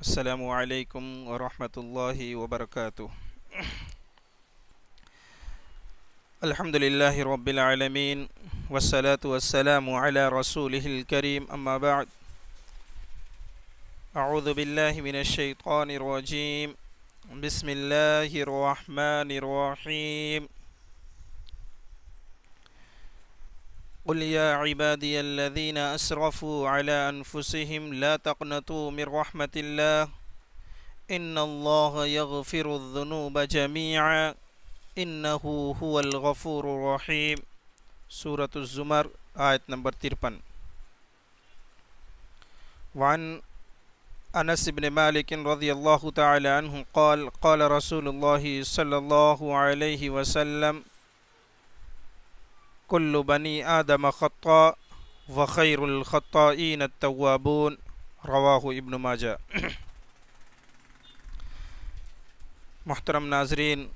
السلام عليكم ورحمة الله وبركاته الحمد لله رب العالمين والصلاة والسلام على رسوله الكريم أما بعد أعوذ بالله من الشيطان الرجيم بسم الله الرحمن الرحيم قل يا عبادي الذين أسرفوا على أنفسهم لا تقنطوا من رحمة الله إن الله يغفر الذنوب جميعا إنه هو الغفور الرحيم سورة الزمر آية نمبر 53 وعن أنس بن مالك رضي الله تعالى عنه قال قال رسول الله صلى الله عليه وسلم کل بنی آدم خطا وخیر الخطائین التوابون رواہ ابن ماجا محترم ناظرین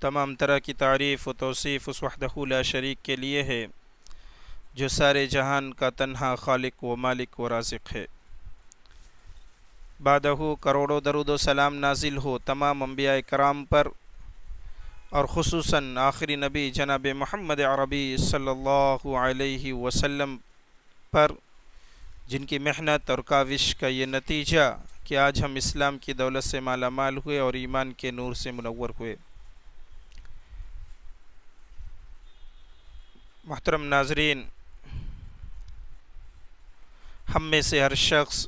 تمام طرح کی تعریف و توصیف اس وحدہ لا شریک کے لیے ہے جو سارے جہان کا تنہا خالق و مالک و رازق ہے بادہ کروڑوں درود و سلام نازل ہو تمام انبیاء کرام پر اور خصوصاً آخری نبی جناب محمد عربی صلی اللہ علیہ وسلم پر جن کی محنت اور کاوش کا یہ نتیجہ کہ آج ہم اسلام کی دولت سے مالا مال ہوئے اور ایمان کے نور سے منور ہوئے محترم ناظرین ہم میں سے ہر شخص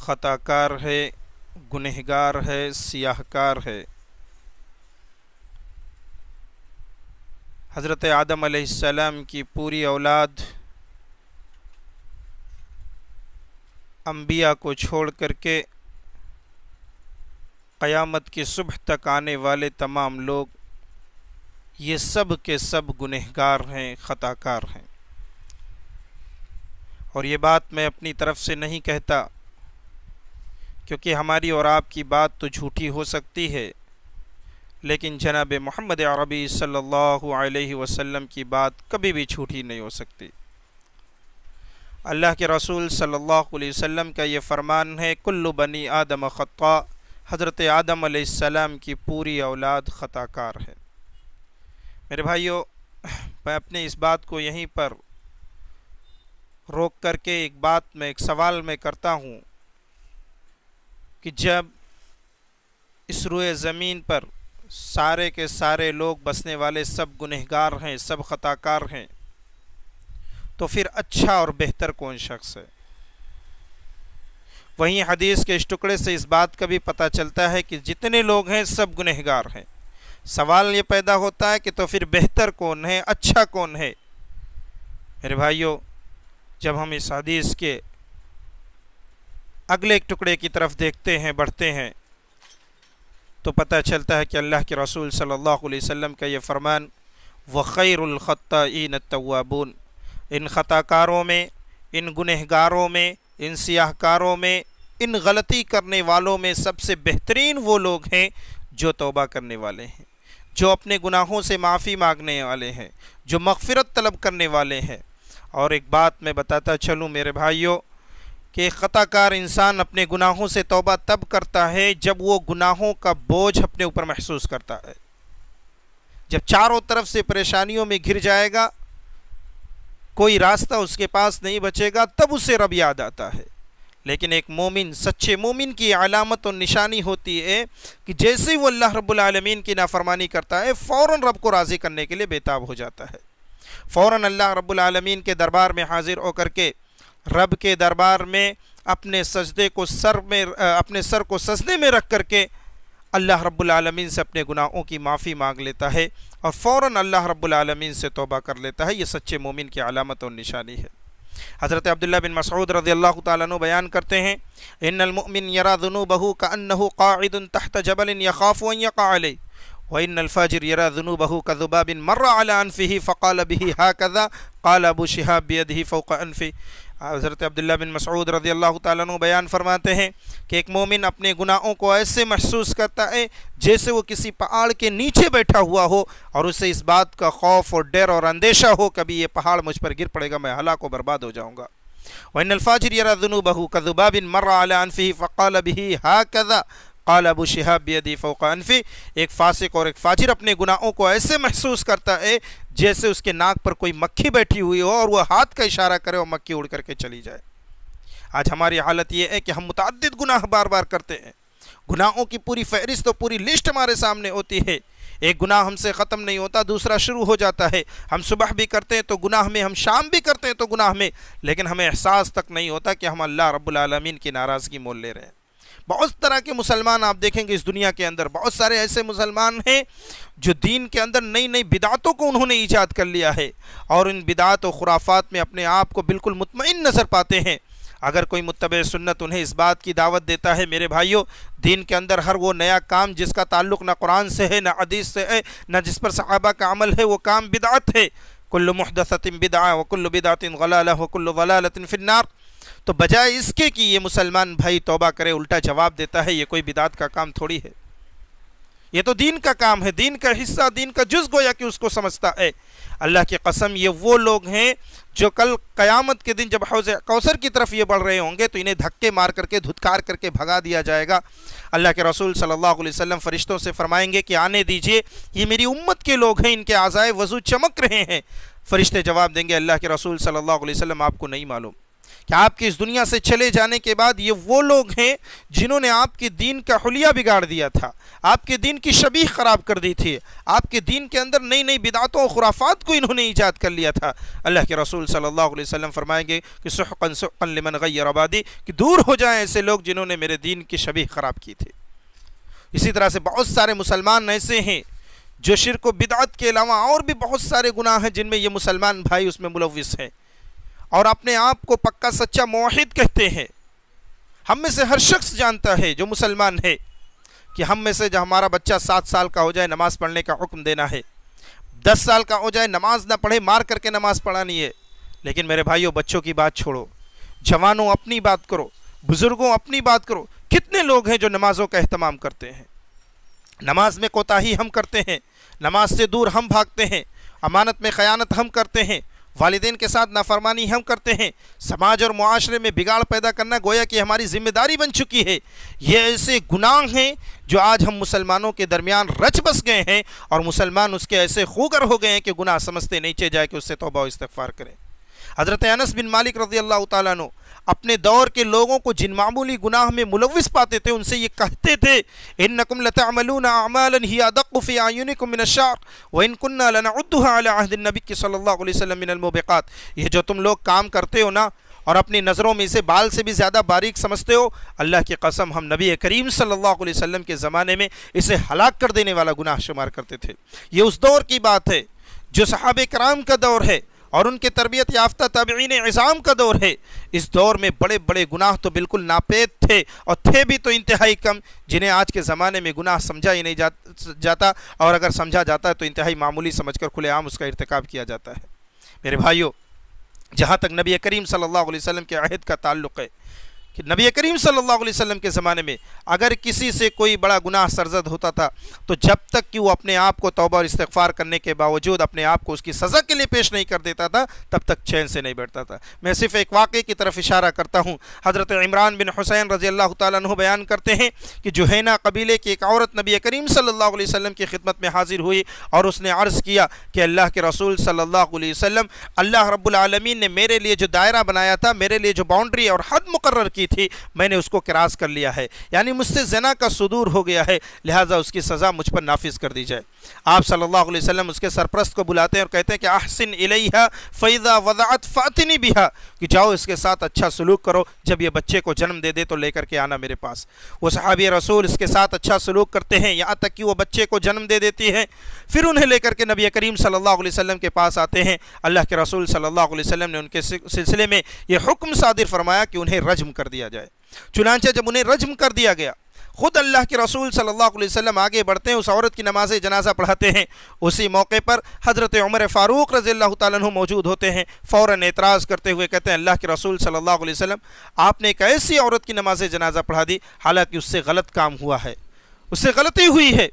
خطا کار ہے گنہگار ہے سیاہ کار ہے حضرت آدم علیہ السلام کی پوری اولاد انبیاء کو چھوڑ کر کے قیامت کی صبح تک آنے والے تمام لوگ یہ سب کے سب گنہگار ہیں خطا کار ہیں اور یہ بات میں اپنی طرف سے نہیں کہتا کیونکہ ہماری اور آپ کی بات تو جھوٹی ہو سکتی ہے لیکن جناب محمد عربی صلی اللہ علیہ وسلم کی بات کبھی بھی چھوٹی نہیں ہو سکتی اللہ کے رسول صلی اللہ علیہ وسلم کا یہ فرمان ہے کل بنی آدم خطا حضرت آدم علیہ السلام کی پوری اولاد خطا کار ہے میرے بھائیوں میں اپنے اس بات کو یہیں پر روک کر کے ایک بات میں ایک سوال میں کرتا ہوں کہ جب اس روئے زمین پر سارے کے سارے لوگ بسنے والے سب گنہگار ہیں سب خطا کار ہیں تو پھر اچھا اور بہتر کون شخص ہے وہیں حدیث کے اس ٹکڑے سے اس بات کا بھی پتہ چلتا ہے کہ جتنے لوگ ہیں سب گنہگار ہیں سوال یہ پیدا ہوتا ہے کہ تو پھر بہتر کون ہے اچھا کون ہے میرے بھائیوں جب ہم اس حدیث کے اگلے ایک ٹکڑے کی طرف دیکھتے ہیں بڑھتے ہیں تو پتہ چلتا ہے کہ اللہ کے رسول صلی اللہ علیہ وسلم کا یہ فرمان و خیر الخطین التوابون ان خطا کاروں میں ان گنہ گاروں میں ان سیاہ کاروں میں ان غلطی کرنے والوں میں سب سے بہترین وہ لوگ ہیں جو توبہ کرنے والے ہیں جو اپنے گناہوں سے معافی مانگنے والے ہیں جو مغفرت طلب کرنے والے ہیں اور ایک بات میں بتاتا چلوں میرے بھائیوں کہ خطا کار انسان اپنے گناہوں سے توبہ تب کرتا ہے جب وہ گناہوں کا بوجھ اپنے اوپر محسوس کرتا ہے جب چاروں طرف سے پریشانیوں میں گر جائے گا کوئی راستہ اس کے پاس نہیں بچے گا تب اسے رب یاد آتا ہے لیکن ایک مومن سچے مومن کی علامت و نشانی ہوتی ہے کہ جیسے وہ اللہ رب العالمین کی نافرمانی کرتا ہے فوراً رب کو راضی کرنے کے لیے بیتاب ہو جاتا ہے فوراً اللہ رب العالمین کے دربار میں حاضر ہو کر کے رب کے دربار میں اپنے سجدے کو سر میں اپنے سر کو سجدے میں رکھ کر کے اللہ رب العالمین سے اپنے گناہوں کی معافی مانگ لیتا ہے اور فوراً اللہ رب العالمین سے توبہ کر لیتا ہے یہ سچے مومن کی علامت اور نشانی ہے حضرت عبداللہ بن مسعود رضی اللہ تعالیٰ عنہ بیان کرتے ہیں ان المؤمن یرا ذنوبہ بہو کا قاعد تحت جبل یخاف و و ان یقع علی وان الفاجر یرا ذنوبہ بہو کا علی انفہ فقال به ہی ہا ابو شہاب ابو فوق انفی حضرت عبداللہ بن مسعود رضی اللہ تعالیٰ بیان فرماتے ہیں کہ ایک مومن اپنے گناہوں کو ایسے محسوس کرتا ہے جیسے وہ کسی پہاڑ کے نیچے بیٹھا ہوا ہو اور اسے اس بات کا خوف اور ڈر اور اندیشہ ہو کبھی یہ پہاڑ مجھ پر گر پڑے گا میں ہلاک و برباد ہو جاؤں گا وَإِنَّ يَرَى ذُنُوبَهُ كَذُبَابٍ مَرَّ فَقَالَ بِهِ قال ابو شہاب بیدی فوق انفی ایک فاسق اور ایک فاجر اپنے گناہوں کو ایسے محسوس کرتا ہے جیسے اس کے ناک پر کوئی مکھی بیٹھی ہوئی ہو اور وہ ہاتھ کا اشارہ کرے اور مکھی اڑ کر کے چلی جائے آج ہماری حالت یہ ہے کہ ہم متعدد گناہ بار بار کرتے ہیں گناہوں کی پوری فہرست اور پوری لسٹ ہمارے سامنے ہوتی ہے ایک گناہ ہم سے ختم نہیں ہوتا دوسرا شروع ہو جاتا ہے ہم صبح بھی کرتے ہیں تو گناہ میں ہم شام بھی کرتے ہیں تو گناہ میں لیکن ہمیں احساس تک نہیں ہوتا کہ ہم اللہ رب العالمین کی ناراضگی مول لے رہے ہیں بہت طرح کے مسلمان آپ دیکھیں گے اس دنیا کے اندر بہت سارے ایسے مسلمان ہیں جو دین کے اندر نئی نئی بدعتوں کو انہوں نے ایجاد کر لیا ہے اور ان بدعت و خرافات میں اپنے آپ کو بالکل مطمئن نظر پاتے ہیں اگر کوئی متبع سنت انہیں اس بات کی دعوت دیتا ہے میرے بھائیوں دین کے اندر ہر وہ نیا کام جس کا تعلق نہ قرآن سے ہے نہ عدیث سے ہے نہ جس پر صحابہ کا عمل ہے وہ کام بدعت ہے کل محدثت بدعا و کل غلالہ وکل و کل النار تو بجائے اس کے کہ یہ مسلمان بھائی توبہ کرے الٹا جواب دیتا ہے یہ کوئی بدعت کا کام تھوڑی ہے یہ تو دین کا کام ہے دین کا حصہ دین کا جز گویا کہ اس کو سمجھتا ہے اللہ کی قسم یہ وہ لوگ ہیں جو کل قیامت کے دن جب حوض کوثر کی طرف یہ بڑھ رہے ہوں گے تو انہیں دھکے مار کر کے دھتکار کر کے بھگا دیا جائے گا اللہ کے رسول صلی اللہ علیہ وسلم فرشتوں سے فرمائیں گے کہ آنے دیجئے یہ میری امت کے لوگ ہیں ان کے آزائے وضو چمک رہے ہیں فرشتے جواب دیں گے اللہ کے رسول صلی اللہ علیہ وسلم آپ کو نہیں معلوم کہ آپ کی اس دنیا سے چلے جانے کے بعد یہ وہ لوگ ہیں جنہوں نے آپ آپ کی دین دین کا حلیہ بگاڑ دیا تھا شبیح خراب کر دی تھی آپ کے دین کے اندر نئی نئی بدعتوں کو انہوں نے ایجاد کر لیا تھا اللہ کے رسول صلی اللہ علیہ وسلم فرمائیں گے کہ سحقن سحقن لمن غیر کہ دور ہو جائیں ایسے لوگ جنہوں نے میرے دین کی شبیح خراب کی تھی اسی طرح سے بہت سارے مسلمان ایسے ہیں جو شرک و بدعت کے علاوہ اور بھی بہت سارے گناہ ہیں جن میں یہ مسلمان بھائی اس میں ملوث ہیں اور اپنے آپ کو پکا سچا موحد کہتے ہیں ہم میں سے ہر شخص جانتا ہے جو مسلمان ہے کہ ہم میں سے جو ہمارا بچہ سات سال کا ہو جائے نماز پڑھنے کا حکم دینا ہے دس سال کا ہو جائے نماز نہ پڑھے مار کر کے نماز پڑھانی ہے لیکن میرے بھائیوں بچوں کی بات چھوڑو جوانوں اپنی بات کرو بزرگوں اپنی بات کرو کتنے لوگ ہیں جو نمازوں کا اہتمام کرتے ہیں نماز میں کوتاہی ہم کرتے ہیں نماز سے دور ہم بھاگتے ہیں امانت میں خیانت ہم کرتے ہیں والدین کے ساتھ نافرمانی ہم کرتے ہیں سماج اور معاشرے میں بگاڑ پیدا کرنا گویا کہ ہماری ذمہ داری بن چکی ہے یہ ایسے گناہ ہیں جو آج ہم مسلمانوں کے درمیان رچ بس گئے ہیں اور مسلمان اس کے ایسے خوگر ہو گئے ہیں کہ گناہ سمجھتے نیچے جائے کہ اس سے توبہ و استغفار کریں حضرت انس بن مالک رضی اللہ تعالیٰ نو اپنے دور کے لوگوں کو جن معمولی گناہ میں ملوث پاتے تھے ان سے یہ کہتے تھے انکم لتعملون اعمالا ہی ادق فی اعینکم من الشعر وان کن علن علیہ نبی کی صلی اللہ علیہ الموبقات یہ جو تم لوگ کام کرتے ہو نا اور اپنی نظروں میں اسے بال سے بھی زیادہ باریک سمجھتے ہو اللہ کی قسم ہم نبی کریم صلی اللہ علیہ وسلم کے زمانے میں اسے ہلاک کر دینے والا گناہ شمار کرتے تھے یہ اس دور کی بات ہے جو صحابہ کرام کا دور ہے اور ان کے تربیت یافتہ طبعین عظام کا دور ہے اس دور میں بڑے بڑے گناہ تو بالکل ناپید تھے اور تھے بھی تو انتہائی کم جنہیں آج کے زمانے میں گناہ سمجھا ہی نہیں جاتا اور اگر سمجھا جاتا ہے تو انتہائی معمولی سمجھ کر کھلے عام اس کا ارتکاب کیا جاتا ہے میرے بھائیوں جہاں تک نبی کریم صلی اللہ علیہ وسلم کے عہد کا تعلق ہے کہ نبی کریم صلی اللہ علیہ وسلم کے زمانے میں اگر کسی سے کوئی بڑا گناہ سرزد ہوتا تھا تو جب تک کہ وہ اپنے آپ کو توبہ اور استغفار کرنے کے باوجود اپنے آپ کو اس کی سزا کے لیے پیش نہیں کر دیتا تھا تب تک چین سے نہیں بیٹھتا تھا میں صرف ایک واقعے کی طرف اشارہ کرتا ہوں حضرت عمران بن حسین رضی اللہ تعالیٰ عنہ بیان کرتے ہیں کہ جوہینا قبیلے کی ایک عورت نبی کریم صلی اللہ علیہ وسلم کی خدمت میں حاضر ہوئی اور اس نے عرض کیا کہ اللہ کے رسول صلی اللہ علیہ وسلم اللہ رب العالمین نے میرے لیے جو دائرہ بنایا تھا میرے لیے جو باؤنڈری اور حد مقرر کی کی تھی میں نے اس کو کراس کر لیا ہے یعنی مجھ سے زنا کا صدور ہو گیا ہے لہٰذا اس کی سزا مجھ پر نافذ کر دی جائے آپ صلی اللہ علیہ وسلم اس کے سرپرست کو بلاتے ہیں اور کہتے ہیں کہ احسن الیہ فیضہ وضعت فاتنی بیہ کہ جاؤ اس کے ساتھ اچھا سلوک کرو جب یہ بچے کو جنم دے دے تو لے کر کے آنا میرے پاس وہ صحابی رسول اس کے ساتھ اچھا سلوک کرتے ہیں یہاں تک کہ وہ بچے کو جنم دے دیتی ہیں پھر انہیں لے کر کے نبی کریم صلی اللہ علیہ وسلم کے پاس آتے ہیں اللہ کے رسول صلی اللہ علیہ وسلم نے ان کے سلسلے میں یہ حکم صادر فرمایا کہ انہیں رجم کر دیا جائے چنانچہ جب انہیں رجم کر دیا گیا خود اللہ کی رسول صلی اللہ علیہ وسلم آگے بڑھتے ہیں اس عورت کی نماز جنازہ پڑھاتے ہیں اسی موقع پر حضرت عمر فاروق رضی اللہ تعالیٰ عنہ موجود ہوتے ہیں فوراً اعتراض کرتے ہوئے کہتے ہیں اللہ کی رسول صلی اللہ علیہ وسلم آپ نے ایک ایسی عورت کی نماز جنازہ پڑھا دی حالانکہ اس سے غلط کام ہوا ہے اس سے غلطی ہوئی ہے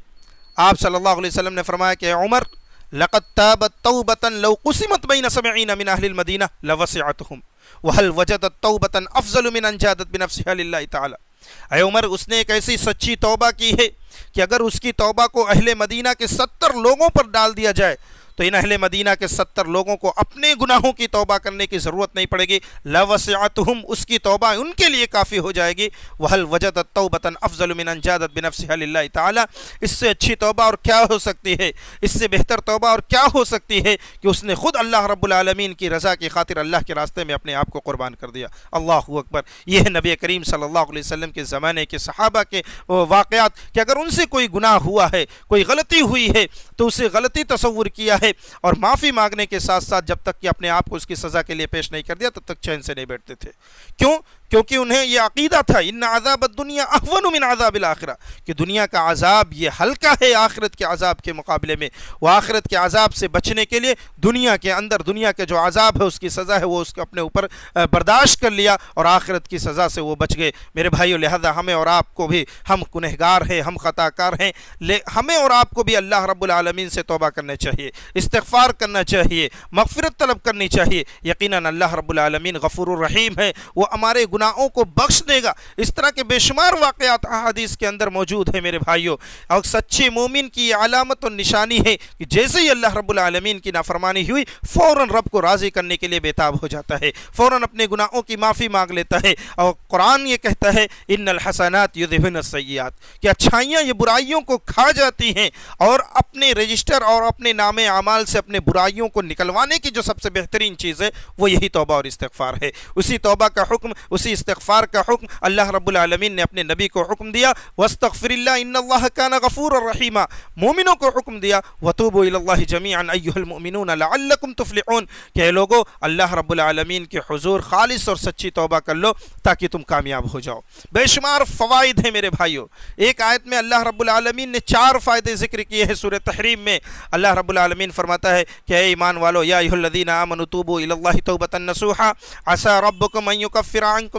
آپ صلی اللہ علیہ وسلم نے فرمایا کہ عمر لقد تابت توبتا لو قسمت بين سبعین من اہل المدینہ لوسعتهم وحل وجدت توبتا افضل من انجادت بنفسها للہ تعالی اے عمر اس نے ایک ایسی سچی توبہ کی ہے کہ اگر اس کی توبہ کو اہل مدینہ کے ستر لوگوں پر ڈال دیا جائے تو ان اہل مدینہ کے ستر لوگوں کو اپنے گناہوں کی توبہ کرنے کی ضرورت نہیں پڑے گی لَوَسِعَتُهُمْ اس کی توبہ ان کے لیے کافی ہو جائے گی وَحَلْ وَجَدَتْ تَوْبَةً افضل المن انجادت بِنَفْسِهَا لِلَّهِ تَعَالَى اس سے اچھی توبہ اور کیا ہو سکتی ہے اس سے بہتر توبہ اور کیا ہو سکتی ہے کہ اس نے خود اللہ رب العالمین کی رضا کی خاطر اللہ کے راستے میں اپنے آپ کو قربان کر دیا اللہ اکبر یہ نبی کریم صلی اللہ علیہ وسلم کے زمانے کے صحابہ کے واقعات کہ اگر ان سے کوئی گناہ ہوا ہے کوئی غلطی ہوئی ہے تو اسے غلطی تصور کیا ہے اور معافی مانگنے کے ساتھ ساتھ جب تک کہ اپنے آپ کو اس کی سزا کے لیے پیش نہیں کر دیا تب تک چین سے نہیں بیٹھتے تھے کیوں کیونکہ انہیں یہ عقیدہ تھا ان عذاب الدنیا احون من عذاب الاخرہ کہ دنیا کا عذاب یہ ہلکا ہے آخرت کے عذاب کے مقابلے میں وہ آخرت کے عذاب سے بچنے کے لیے دنیا کے اندر دنیا کے جو عذاب ہے اس کی سزا ہے وہ اس کے اپنے اوپر برداشت کر لیا اور آخرت کی سزا سے وہ بچ گئے میرے بھائیو لہذا ہمیں اور آپ کو بھی ہم گنہگار ہیں ہم خطا کار ہیں ہمیں اور آپ کو بھی اللہ رب العالمین سے توبہ کرنا چاہیے استغفار کرنا چاہیے مغفرت طلب کرنی چاہیے یقیناً اللہ رب العالمین غفور الرحیم ہے وہ ہمارے گناہ گناہوں کو بخش دے گا اس طرح کے بے شمار واقعات کے اندر موجود ہیں میرے بھائیوں کی یہ علامت اور نشانی ہے کہ جیسے ہی اللہ رب العالمین کی نافرمانی ہوئی فوراً رب کو راضی کرنے کے لیے بیتاب ہو جاتا ہے اپنے گناہوں کی معافی مانگ لیتا ہے اور قرآن یہ کہتا ہے ان سیات کہ اچھائیاں یہ برائیوں کو کھا جاتی ہیں اور اپنے رجسٹر اور اپنے نام اعمال سے اپنے برائیوں کو نکلوانے کی جو سب سے بہترین چیز ہے وہ یہی توبہ اور استغفار ہے اسی توبہ کا حکم اسی اسی استغفار کا حکم اللہ رب العالمین نے اپنے نبی کو حکم دیا وَاسْتَغْفِرِ اللَّهِ إِنَّ اللَّهَ كَانَ غَفُورًا رَحِيمًا مومنوں کو حکم دیا وَتُوبُوا إِلَى اللَّهِ جَمِيعًا أَيُّهَا الْمُؤْمِنُونَ لَعَلَّكُمْ تُفْلِعُونَ کہ لوگو اللہ رب العالمین کے حضور خالص اور سچی توبہ کر لو تاکہ تم کامیاب ہو جاؤ بے شمار فوائد ہیں میرے بھائیو ایک آیت میں اللہ رب العالمین نے چار فائدے ذکر کیے ہیں سورة تحریم میں اللہ رب العالمین فرماتا ہے کہ اے ایمان والو یا ایہو الذین آمنوا توبوا الاللہ توبتا نسوحا عسا ربکم ان یکفر عنکم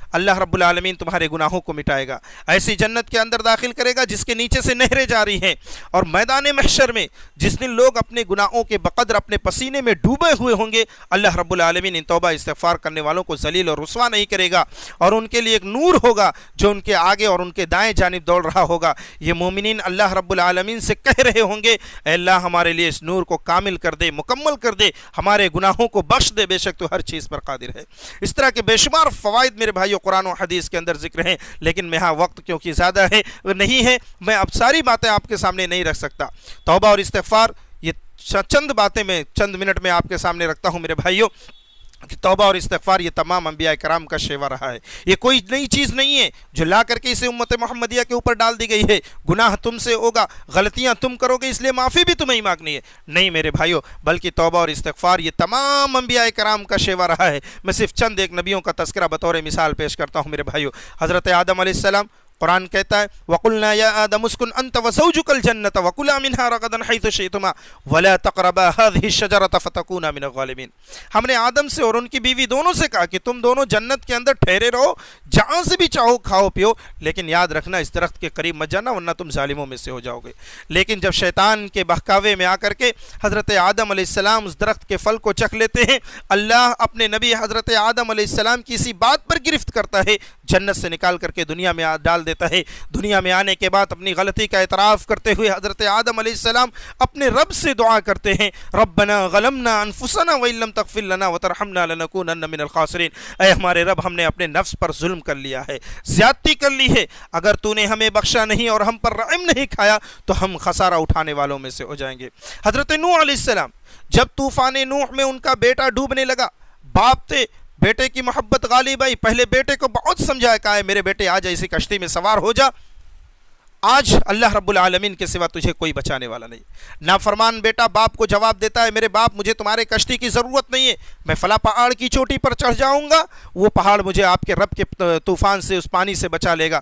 اللہ رب العالمین تمہارے گناہوں کو مٹائے گا ایسی جنت کے اندر داخل کرے گا جس کے نیچے سے نہریں جاری ہیں اور میدان محشر میں جس دن لوگ اپنے گناہوں کے بقدر اپنے پسینے میں ڈوبے ہوئے ہوں گے اللہ رب العالمین ان توبہ استغفار کرنے والوں کو ذلیل اور رسوا نہیں کرے گا اور ان کے لیے ایک نور ہوگا جو ان کے آگے اور ان کے دائیں جانب دوڑ رہا ہوگا یہ مومنین اللہ رب العالمین سے کہہ رہے ہوں گے اے اللہ ہمارے لیے اس نور کو کامل کر دے مکمل کر دے ہمارے گناہوں کو بخش دے بے شک تو ہر چیز پر قادر ہے اس طرح کے بے شمار فوائد میرے بھائیوں قرآن و حدیث کے اندر ذکر ہیں لیکن میں ہاں وقت کیوں زیادہ ہے نہیں ہے میں اب ساری باتیں آپ کے سامنے نہیں رکھ سکتا توبہ اور استغفار یہ چند باتیں میں چند منٹ میں آپ کے سامنے رکھتا ہوں میرے بھائیوں کہ توبہ اور استغفار یہ تمام انبیاء کرام کا شیوا رہا ہے یہ کوئی نئی چیز نہیں ہے جو لا کر کے اسے امت محمدیہ کے اوپر ڈال دی گئی ہے گناہ تم سے ہوگا غلطیاں تم کرو گے اس لیے معافی بھی تمہیں مانگنی ہے نہیں میرے بھائیو بلکہ توبہ اور استغفار یہ تمام انبیاء کرام کا شیوا رہا ہے میں صرف چند ایک نبیوں کا تذکرہ بطور مثال پیش کرتا ہوں میرے بھائیو حضرت آدم علیہ السلام قرآن کہتا ہے وَقُلْنَا يَا آدَمُ اسْكُنْ أَنْتَ وَزَوْجُكَ الْجَنَّةَ وَقُلَا مِنْهَا رَغَدًا حَيْثُ شَيْتُمَا وَلَا تَقْرَبَا هَذِهِ الشَّجَرَةَ فَتَكُونَا مِنَ الْغَالِمِينَ ہم نے آدم سے اور ان کی بیوی دونوں سے کہا کہ تم دونوں جنت کے اندر ٹھہرے رہو جہاں سے بھی چاہو کھاؤ پیو لیکن یاد رکھنا اس درخت کے قریب مت جانا ورنہ تم ظالموں میں سے ہو جاؤ گے لیکن جب شیطان کے بہکاوے میں آ کر کے حضرت آدم علیہ السلام اس درخت کے پھل کو چکھ لیتے ہیں اللہ اپنے نبی حضرت آدم علیہ السلام کی اسی بات پر گرفت کرتا ہے جنت سے نکال کر کے دنیا میں ڈال دے دیتا ہے دنیا میں آنے کے بعد اپنی غلطی کا اعتراف کرتے ہوئے حضرت آدم علیہ السلام اپنے رب سے دعا کرتے ہیں ربنا غلمنا انفسنا ویلم تغفر لنا وترحمنا لنکونن من الخاسرین اے ہمارے رب ہم نے اپنے نفس پر ظلم کر لیا ہے زیادتی کر لی ہے اگر تو نے ہمیں بخشا نہیں اور ہم پر رحم نہیں کھایا تو ہم خسارہ اٹھانے والوں میں سے ہو جائیں گے حضرت نوح علیہ السلام جب طوفان نوح میں ان کا بیٹا ڈوبنے لگا باپ تھے بیٹے کی محبت غالب آئی پہلے بیٹے کو بہت سمجھایا کہا ہے میرے بیٹے آج ایسی کشتی میں سوار ہو جا آج اللہ رب العالمین کے سوا تجھے کوئی بچانے والا نہیں نافرمان بیٹا باپ کو جواب دیتا ہے میرے باپ مجھے تمہارے کشتی کی ضرورت نہیں ہے میں فلاں پہاڑ کی چوٹی پر چڑھ جاؤں گا وہ پہاڑ مجھے آپ کے رب کے طوفان سے اس پانی سے بچا لے گا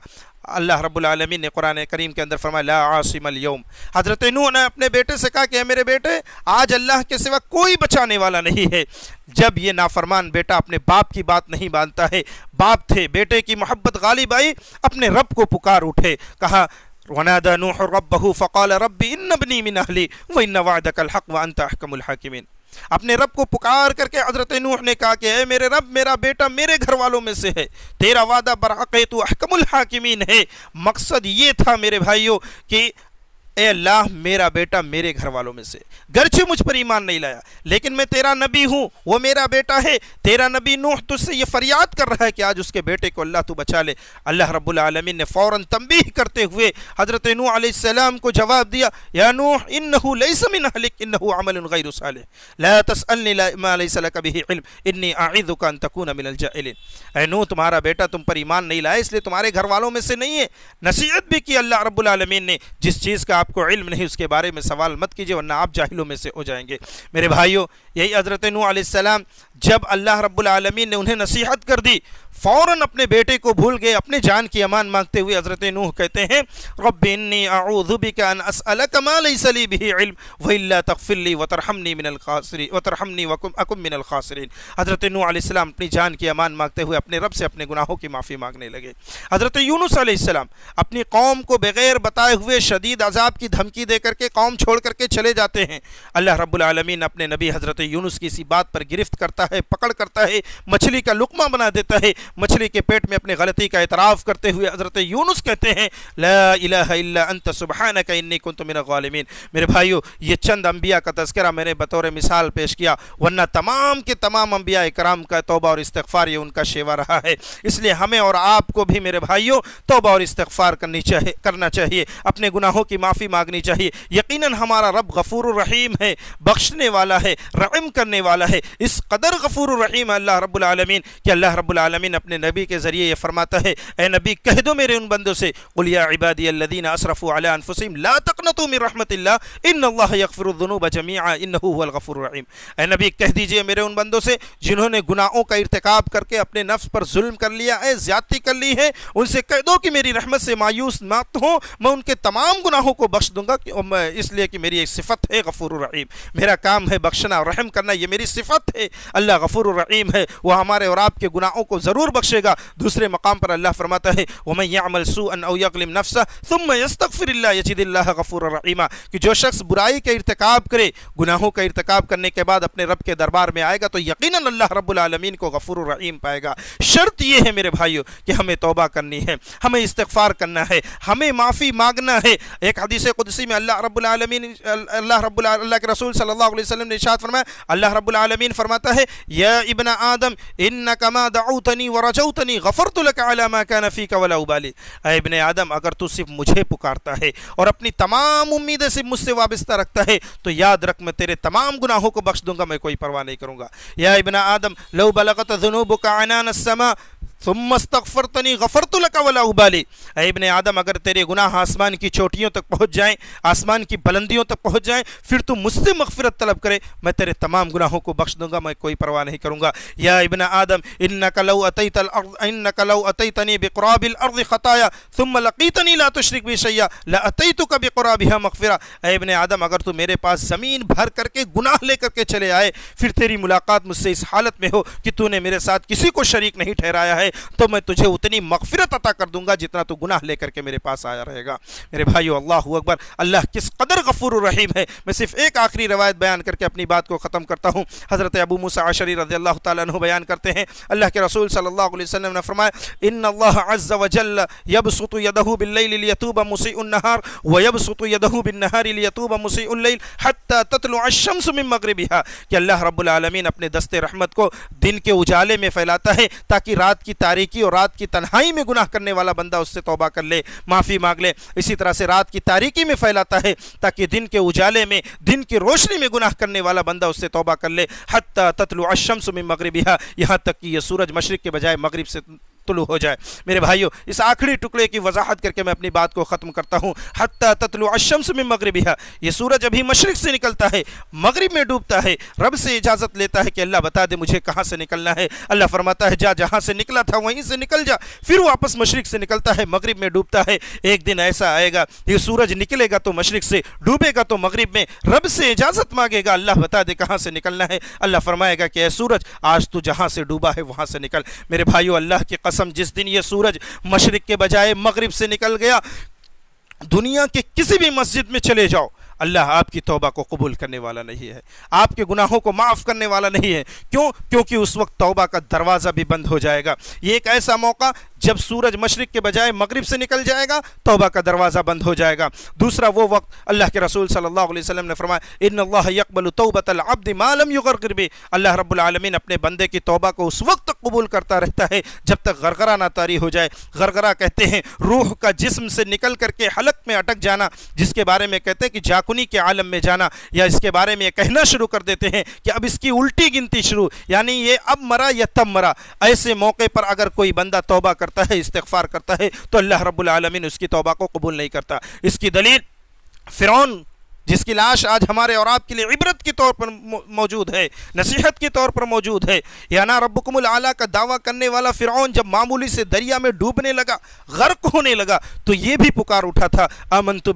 اللہ رب العالمین نے قرآن کریم کے اندر فرمایا لا عاصم الیوم حضرت نوح نے اپنے بیٹے سے کہا کہ میرے بیٹے آج اللہ کے سوا کوئی بچانے والا نہیں ہے جب یہ نافرمان بیٹا اپنے باپ کی بات نہیں بانتا ہے باپ تھے بیٹے کی محبت غالب آئی اپنے رب کو پکار اٹھے کہا نوح ربه فقال ربی ان من اهلي وان وعدك الحق احكم الحاكمين اپنے رب کو پکار کر کے حضرت نوح نے کہا کہ اے میرے رب میرا بیٹا میرے گھر والوں میں سے ہے تیرا وعدہ براقی تو احکم الحاکمین ہے مقصد یہ تھا میرے بھائیوں کہ اے اللہ میرا بیٹا میرے گھر والوں میں سے گرچہ مجھ پر ایمان نہیں لیا لیکن میں تیرا نبی ہوں وہ میرا بیٹا ہے تیرا نبی نوح تجھ سے یہ فریاد کر رہا ہے کہ آج اس کے بیٹے کو اللہ تو بچا لے اللہ رب العالمین نے فوراں تنبیح کرتے ہوئے حضرت نوح علیہ السلام کو جواب دیا یا نوح انہو لیس من حلک انہو عمل غیر صالح لا تسألنی ما لیس لکا بھی علم انی اعیدک ان تکون من الجائلین اے نوح تمہارا بیٹا تم پر ایمان نہیں لائے اس لئے تمہارے گھر والوں میں سے نہیں ہے نصیعت بھی کی اللہ رب العالمین نے جس چیز کا آپ آپ کو علم نہیں اس کے بارے میں سوال مت کیجئے ورنہ آپ جاہلوں میں سے ہو جائیں گے میرے بھائیوں یہی حضرت نوح علیہ السلام جب اللہ رب العالمین نے انہیں نصیحت کر دی فوراً اپنے بیٹے کو بھول گئے اپنے جان کی امان مانگتے ہوئے حضرت نوح کہتے ہیں رب انی اعوذ ان اسألک ما لیس لی بھی علم و تغفر لی وترحمنی من الخاسرین وترحمنی وکم اکم من الخاسرین حضرت نوح علیہ السلام اپنی جان کی امان مانگتے ہوئے اپنے رب سے اپنے گناہوں کی معافی مانگنے لگے حضرت یونس علیہ السلام اپنی قوم کو بغیر بتائے ہوئے شدید عذاب کی دھمکی دے کر کے قوم چھوڑ کر کے چلے جاتے ہیں اللہ رب العالمین اپنے نبی حضرت یونس کی اسی بات پر گرفت کرتا ہے پکڑ کرتا ہے مچھلی کا لقمہ بنا دیتا ہے مچھلی کے پیٹ میں اپنے غلطی کا اعتراف کرتے ہوئے حضرت یونس کہتے ہیں لا الہ الا انت سبحانک انی کنت من الغالمین میرے بھائیو یہ چند انبیاء کا تذکرہ میں نے بطور مثال پیش کیا ورنہ تمام کے تمام انبیاء کرام کا توبہ اور استغفار یہ ان کا شیوا رہا ہے اس لیے ہمیں اور آپ کو بھی میرے بھائیوں توبہ اور استغفار کرنی کرنا چاہیے اپنے گناہوں کی معافی مانگنی چاہیے یقیناً ہمارا رب غفور الرحیم ہے بخشنے والا ہے رعم کرنے والا ہے اس قدر غفور الرحیم اللہ رب العالمین کہ اللہ رب العالمین اپنے نبی کے ذریعے یہ فرماتا ہے اے نبی کہہ دو میرے ان بندوں سے عبادی الذین علی لا تقنطوا من رحمت اللہ اللہ ان یغفر هو اے نبی کہہ دیجئے میرے ان بندوں سے جنہوں نے گناہوں کا ارتکاب کر کے اپنے نفس پر ظلم کر لیا ہے زیادتی کر لی ہے ان سے کہہ دو کہ میری رحمت سے مایوس مات ہوں میں ان کے تمام گناہوں کو بخش دوں گا اس لیے کہ میری ایک صفت ہے غفور الرحیم میرا کام ہے بخشنا اور رحم کرنا یہ میری صفت ہے اللہ غفور الرحیم ہے وہ ہمارے اور آپ کے گناہوں کو ضرور ضرور بخشے گا دوسرے مقام پر اللہ فرماتا ہے وَمَنْ يَعْمَلْ سُوءًا اَوْ يَقْلِمْ نَفْسَ ثُمَّ يَسْتَغْفِرِ اللَّهِ يَجِدِ اللَّهَ غَفُورَ الرَّعِيمَ کہ جو شخص برائی کا ارتکاب کرے گناہوں کا ارتکاب کرنے کے بعد اپنے رب کے دربار میں آئے گا تو یقیناً اللہ رب العالمین کو غفور الرحیم پائے گا شرط یہ ہے میرے بھائیو کہ ہمیں توبہ کرنی ہے ہمیں استغفار کرنا ہے ہمیں معافی مانگنا ہے ایک حدیث قدسی میں اللہ رب العالمین اللہ رب العالمین اللہ کے رسول صلی اللہ علیہ وسلم نے اشارت فرمایا اللہ رب العالمین فرماتا ہے یا ابن آدم انکما دعوتنی و ورجوتنی غفرت لکا علی ما کانا فیکا ولا اوبالی اے ابن آدم اگر تو صرف مجھے پکارتا ہے اور اپنی تمام امیدیں صرف مجھ سے وابستہ رکھتا ہے تو یاد رکھ میں تیرے تمام گناہوں کو بخش دوں گا میں کوئی پرواہ نہیں کروں گا یا ابن آدم لو بلغت ذنوبک عنان السماء ثم استغفرتنی غفرت ولا ابالی اے ابن آدم اگر تیرے گناہ آسمان کی چوٹیوں تک پہنچ جائیں آسمان کی بلندیوں تک پہنچ جائیں پھر تو مجھ سے مغفرت طلب کرے میں تیرے تمام گناہوں کو بخش دوں گا میں کوئی پرواہ نہیں کروں گا یا ابن آدم لو اتیت الارض عطل لو اتیتنی بقراب الارض خطایا ثم لقیتنی لا تشرک بھی سیاح لا عطی تو اے مغفرہ ابن آدم اگر تو میرے پاس زمین بھر کر کے گناہ لے کر کے چلے آئے پھر تیری ملاقات مجھ سے اس حالت میں ہو کہ تو نے میرے ساتھ کسی کو شریک نہیں ٹھہرایا ہے تو میں تجھے اتنی مغفرت عطا کر دوں گا جتنا تو گناہ لے کر کے میرے پاس آیا رہے گا میرے بھائیو اللہ اکبر اللہ کس قدر غفور الرحیم ہے میں صرف ایک آخری روایت بیان کر کے اپنی بات کو ختم کرتا ہوں حضرت ابو موسیٰ عشری رضی اللہ تعالیٰ عنہ بیان کرتے ہیں اللہ کے رسول صلی اللہ علیہ وسلم نے فرمایا ان اللہ عز و جل یبسط یدہو باللیل لیتوب مسیع النہار ویبسط یدہو بالنہار لیتوب مسیع اللیل حتی تطلع الشمس من مغربیہ کہ اللہ رب العالمین اپنے دست رحمت کو دن کے اجالے میں فیلاتا ہے تاکہ رات کی تاریکی اور رات کی تنہائی میں گناہ کرنے والا بندہ اس سے توبہ کر لے معافی مانگ لے اسی طرح سے رات کی تاریکی میں پھیلاتا ہے تاکہ دن کے اجالے میں دن کی روشنی میں گناہ کرنے والا بندہ اس سے توبہ کر لے حتی تتلو الشمس من مغربیہ یہاں تک کہ یہ سورج مشرق کے بجائے مغرب سے ہو جائے میرے بھائیوں اس آخری ٹکڑے کی وضاحت کر کے میں اپنی بات کو ختم کرتا ہوں حتیٰ تطلوع الشمس میں مغربی ہے یہ سورج ابھی مشرق سے نکلتا ہے مغرب میں ڈوبتا ہے رب سے اجازت لیتا ہے کہ اللہ بتا دے مجھے کہاں سے نکلنا ہے اللہ فرماتا ہے جا جہاں سے نکلا تھا وہیں سے نکل جا پھر واپس مشرق سے نکلتا ہے مغرب میں ڈوبتا ہے ایک دن ایسا آئے گا یہ سورج نکلے گا تو مشرق سے ڈوبے گا تو مغرب میں رب سے اجازت مانگے گا اللہ بتا دے کہاں سے نکلنا ہے اللہ فرمائے گا کہ اے سورج آج تو جہاں سے ڈوبا ہے وہاں سے نکل میرے بھائیو اللہ کی قسم قسم جس دن یہ سورج مشرق کے بجائے مغرب سے نکل گیا دنیا کے کسی بھی مسجد میں چلے جاؤ اللہ آپ کی توبہ کو قبول کرنے والا نہیں ہے آپ کے گناہوں کو معاف کرنے والا نہیں ہے کیوں کیونکہ اس وقت توبہ کا دروازہ بھی بند ہو جائے گا یہ ایک ایسا موقع جب سورج مشرق کے بجائے مغرب سے نکل جائے گا توبہ کا دروازہ بند ہو جائے گا دوسرا وہ وقت اللہ کے رسول صلی اللہ علیہ وسلم نے فرمایا ان اللہ یقبل العبد ما لم یغرغر بھی اللہ رب العالمین اپنے بندے کی توبہ کو اس وقت تک قبول کرتا رہتا ہے جب تک غرغرہ نہ تاری ہو جائے غرغرہ کہتے ہیں روح کا جسم سے نکل کر کے حلق میں اٹک جانا جس کے بارے میں کہتے ہیں کہ جاکنی کے عالم میں جانا یا اس کے بارے میں یہ کہنا شروع کر دیتے ہیں کہ اب اس کی الٹی گنتی شروع یعنی یہ اب مرا یا تب مرا ایسے موقع پر اگر کوئی بندہ توبہ کر کرتا ہے استغفار کرتا ہے تو اللہ رب العالمین اس کی توبہ کو قبول نہیں کرتا اس کی دلیل فیرون جس کی لاش آج ہمارے اور آپ کے لیے عبرت کے طور پر موجود ہے نصیحت کے طور پر موجود ہے یعنی ربکم العلیٰ کا دعویٰ کرنے والا فرعون جب معمولی سے دریا میں ڈوبنے لگا غرق ہونے لگا تو یہ بھی پکار اٹھا تھا امن تو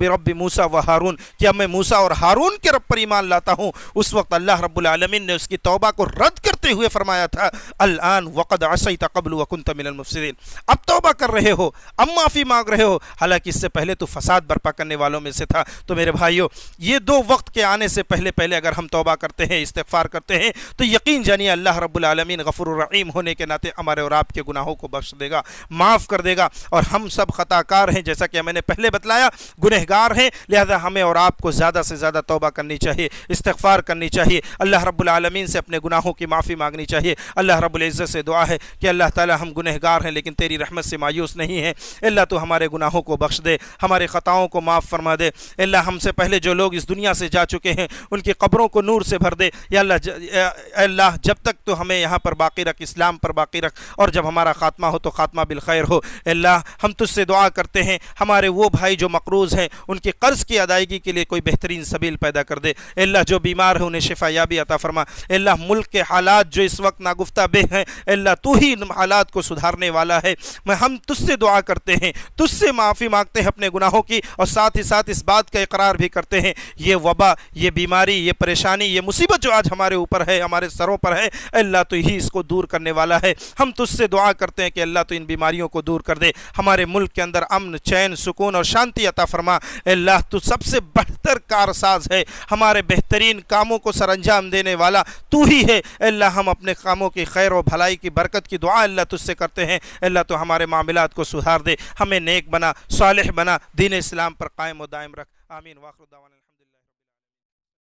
ہارون کیا اب میں موسا اور ہارون کے رب پر ایمان لاتا ہوں اس وقت اللہ رب العالمین نے اس کی توبہ کو رد کرتے ہوئے فرمایا تھا الان وقد عصیت قبل وکنت من المفسدین اب توبہ کر رہے ہو اب معافی مانگ رہے ہو حالانکہ اس سے پہلے تو فساد برپا کرنے والوں میں سے تھا تو میرے بھائیو یہ دو وقت کے آنے سے پہلے پہلے اگر ہم توبہ کرتے ہیں استغفار کرتے ہیں تو یقین جانیے اللہ رب العالمین غفر الرحیم ہونے کے ناطے ہمارے اور آپ کے گناہوں کو بخش دے گا معاف کر دے گا اور ہم سب خطا کار ہیں جیسا کہ میں نے پہلے بتلایا گنہگار ہیں لہذا ہمیں اور آپ کو زیادہ سے زیادہ توبہ کرنی چاہیے استغفار کرنی چاہیے اللہ رب العالمین سے اپنے گناہوں کی معافی مانگنی چاہیے اللہ رب العزت سے دعا ہے کہ اللہ تعالی ہم گنہگار ہیں لیکن تیری رحمت سے مایوس نہیں ہے اللہ تو ہمارے گناہوں کو بخش دے ہمارے خطاؤں کو معاف فرما دے اللہ ہم سے پہلے جو لوگ لوگ اس دنیا سے جا چکے ہیں ان کی قبروں کو نور سے بھر دے یا اللہ اے اللہ جب تک تو ہمیں یہاں پر باقی رکھ اسلام پر باقی رکھ اور جب ہمارا خاتمہ ہو تو خاتمہ بالخیر ہو اے اللہ ہم تجھ سے دعا کرتے ہیں ہمارے وہ بھائی جو مقروض ہیں ان کے قرض کی ادائیگی کے لیے کوئی بہترین سبیل پیدا کر دے اے اللہ جو بیمار ہے انہیں شفا یابی عطا فرما اے اللہ ملک کے حالات جو اس وقت ناگفتہ بے ہیں اے اللہ تو ہی ان حالات کو سدھارنے والا ہے میں ہم تجھ سے دعا کرتے ہیں تجھ سے معافی مانگتے ہیں اپنے گناہوں کی اور ساتھ ہی ساتھ اس بات کا اقرار بھی کرتے ہیں یہ وبا یہ بیماری یہ پریشانی یہ مصیبت جو آج ہمارے اوپر ہے ہمارے سروں پر ہے اللہ تو ہی اس کو دور کرنے والا ہے ہم تجھ سے دعا کرتے ہیں کہ اللہ تو ان بیماریوں کو دور کر دے ہمارے ملک کے اندر امن چین سکون اور شانتی عطا فرما اللہ تو سب سے بہتر کارساز ہے ہمارے بہترین کاموں کو سر انجام دینے والا تو ہی ہے اللہ ہم اپنے کاموں کی خیر و بھلائی کی برکت کی دعا اللہ تجھ سے کرتے ہیں اللہ تو ہمارے معاملات کو سدھار دے ہمیں نیک بنا صالح بنا دین اسلام پر قائم و دائم رکھ آمین واخر دعوانا